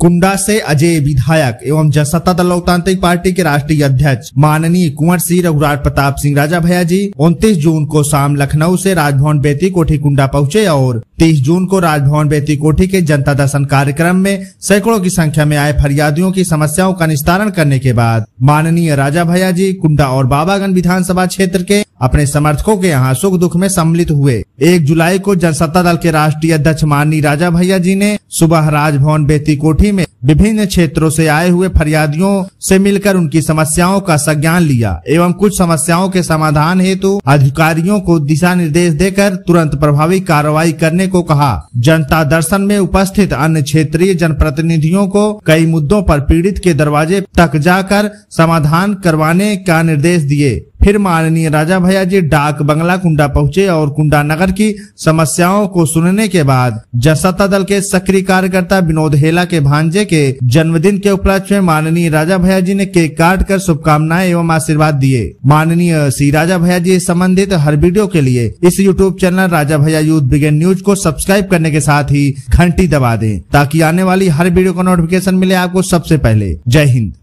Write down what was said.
कुंडा से अजय विधायक एवं जनसत्ता दल लोकतांत्रिक पार्टी के राष्ट्रीय अध्यक्ष माननीय कुंवर सिंह रघुराज प्रताप सिंह राजा भैया जी उनतीस जून को शाम लखनऊ से राजभवन बेती कोठी कुंडा पहुंचे और 30 जून को राजभवन बेती कोठी के जनता दर्शन कार्यक्रम में सैकड़ों की संख्या में आए फरियादियों की समस्याओं का निस्तारण करने के बाद माननीय राजा भैया जी कुंडा और बाबागंज विधानसभा क्षेत्र के अपने समर्थकों के यहाँ सुख दुख में सम्मिलित हुए एक जुलाई को जनसत्ता दल के राष्ट्रीय अध्यक्ष माननीय राजा भैया जी ने सुबह राजभवन बेती कोठी में विभिन्न क्षेत्रों से आए हुए फरियादियों से मिलकर उनकी समस्याओं का संज्ञान लिया एवं कुछ समस्याओं के समाधान हेतु तो अधिकारियों को दिशा निर्देश देकर तुरंत प्रभावी कार्रवाई करने को कहा जनता दर्शन में उपस्थित अन्य क्षेत्रीय जनप्रतिनिधियों को कई मुद्दों पर पीड़ित के दरवाजे तक जाकर समाधान करवाने का निर्देश दिए फिर माननीय राजा भैया जी डाक बंगला कुंडा पहुंचे और कुंडा नगर की समस्याओं को सुनने के बाद जसता दल के सक्रिय कार्यकर्ता विनोद हेला के भांजे के जन्मदिन के उपलक्ष्य में माननीय राजा भैया जी ने केक काट कर शुभकामनाएं एवं आशीर्वाद दिए माननीय श्री राजा भैया जी संबंधित हर वीडियो के लिए इस YouTube channel Raja Bhaiya youth begin news को सब्सक्राइब करने के साथ ही घंटी दबा दे ताकि आने वाली हर वीडियो का नोटिफिकेशन मिले आपको सबसे पहले जय हिंद